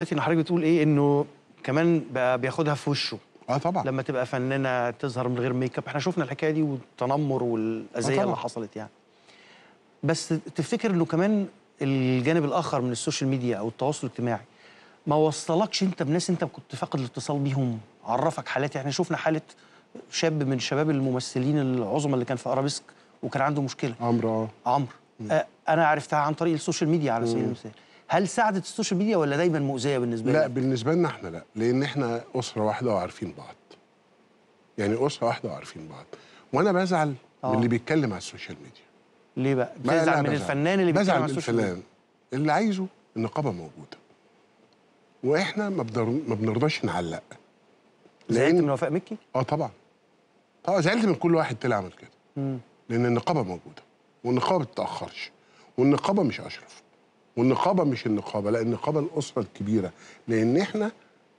دلوقتي ان حضرتك بتقول ايه انه كمان بقى بياخدها في وشه اه طبعا لما تبقى فنانه تظهر من غير ميك اب احنا شفنا الحكايه دي والتنمر والاذيه آه اللي حصلت يعني بس تفتكر انه كمان الجانب الاخر من السوشيال ميديا او التواصل الاجتماعي ما وصلكش انت بناس انت كنت فاقد الاتصال بيهم عرفك حالات احنا شفنا حاله شاب من شباب الممثلين العظمى اللي كان في ارابيسك وكان عنده مشكله عمرو اه عمرو آه، انا عرفتها عن طريق السوشيال ميديا على سبيل المثال هل ساعدت السوشيال ميديا ولا دايما مؤذيه بالنسبه لك؟ لا بالنسبه لنا احنا لا لان احنا اسره واحده وعارفين بعض يعني اسره واحده وعارفين بعض وانا بزعل أوه. من اللي آه. بيتكلم على السوشيال ميديا ليه بقى؟ بزعل من الفنان اللي بيتكلم على السوشيال ميديا بزعل من الفنان اللي عايزه النقابه موجوده واحنا ما, بدر... ما بنرضاش نعلق زعلت لأن... من وفاء مكي؟ اه طبعا طبعا آه، زعلت من كل واحد طلع عمل كده مم. لان النقابه موجوده والنقابه ما بتتاخرش والنقابه مش اشرف والنقابه مش النقابه لا النقابه الاسره الكبيره لان احنا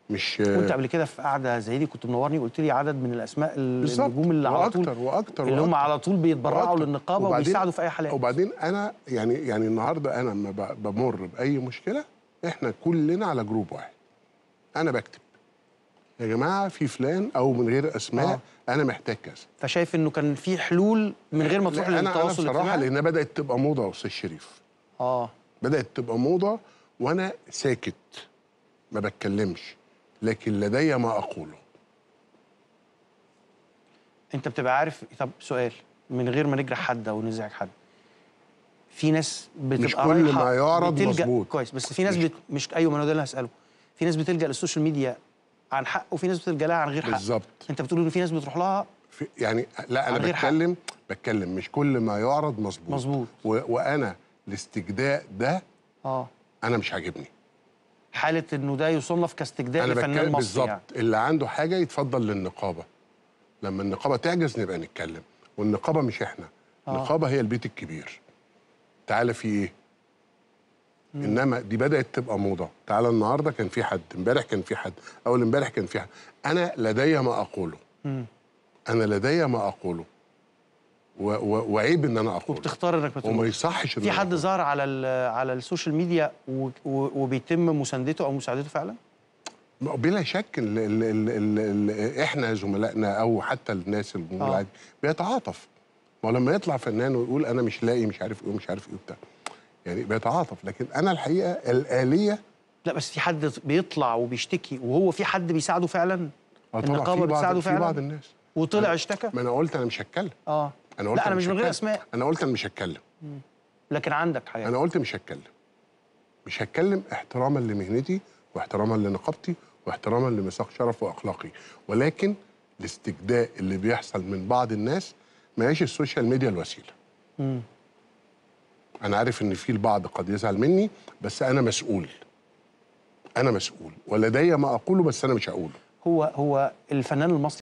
مش كنت قبل كده في قعده زي دي كنت منورني وقلت لي عدد من الاسماء النجوم اللي على طول وأكتر وأكتر اللي هم على طول بيتبرعوا للنقابه وبيساعدوا في اي حالات وبعدين انا يعني يعني النهارده انا لما بمر باي مشكله احنا كلنا على جروب واحد انا بكتب يا جماعه في فلان او من غير اسماء آه. انا محتاج كذا فشايف انه كان في حلول من غير ما تروح للتواصل الاجتماعي انا بصراحه لانها بدات تبقى موضه يا استاذ شريف اه بدات تبقى موضه وانا ساكت ما بتكلمش لكن لدي ما اقوله انت بتبقى عارف طب سؤال من غير ما نجرح حد او نزعج حد في ناس بتبقى مش كل ما يعرض بتلجأ... مظبوط كويس بس في ناس مش, بت... مش ايوه ما انا ده اللي هساله في ناس بتلجا للسوشيال ميديا عن حق وفي ناس بتلجا لها عن غير حق بالظبط انت بتقول ان في ناس بتروح لها في يعني لا انا بتكلم حق. بتكلم مش كل ما يعرض مظبوط مظبوط و... وانا الاستجداء ده اه انا مش عاجبني حاله انه ده يصنف كاستجداء لفنان مصري يعني. بالظبط يعني. اللي عنده حاجه يتفضل للنقابه لما النقابه تعجز نبقى نتكلم والنقابه مش احنا آه. النقابه هي البيت الكبير تعالى في ايه مم. انما دي بدات تبقى موضه تعالى النهارده كان في حد امبارح كان في حد اول امبارح كان في حد انا لدي ما اقوله مم. انا لدي ما اقوله وعيب ان انا اقول وبتختار انك ما وما يصحش في حد ظهر على على السوشيال ميديا وبيتم مساندته او مساعدته فعلا؟ بلا شك ال ال ال ال ال احنا زملائنا او حتى الناس الجمهور العادي آه. بيتعاطف ما لما يطلع فنان ويقول انا مش لاقي مش عارف ايه ومش عارف ايه وبتاع يعني بيتعاطف لكن انا الحقيقه الاليه لا بس في حد بيطلع وبيشتكي وهو في حد بيساعده فعلا؟ اه طبعا فعلا؟ في بعض الناس وطلع اشتكى ما انا قلت انا مش هتكلم اه انا قلت لا انا مش, من غير اسماء انا قلت انا مش هتكلم لكن عندك حاجه انا قلت مش هتكلم مش هتكلم احتراما لمهنتي واحتراما لنقابتي واحتراما لميثاق شرف واخلاقي ولكن الاستجداء اللي بيحصل من بعض الناس ماهيش السوشيال ميديا الوسيله مم. انا عارف ان في البعض قد يزعل مني بس انا مسؤول انا مسؤول ولدي ما اقوله بس انا مش هقوله هو هو الفنان المصري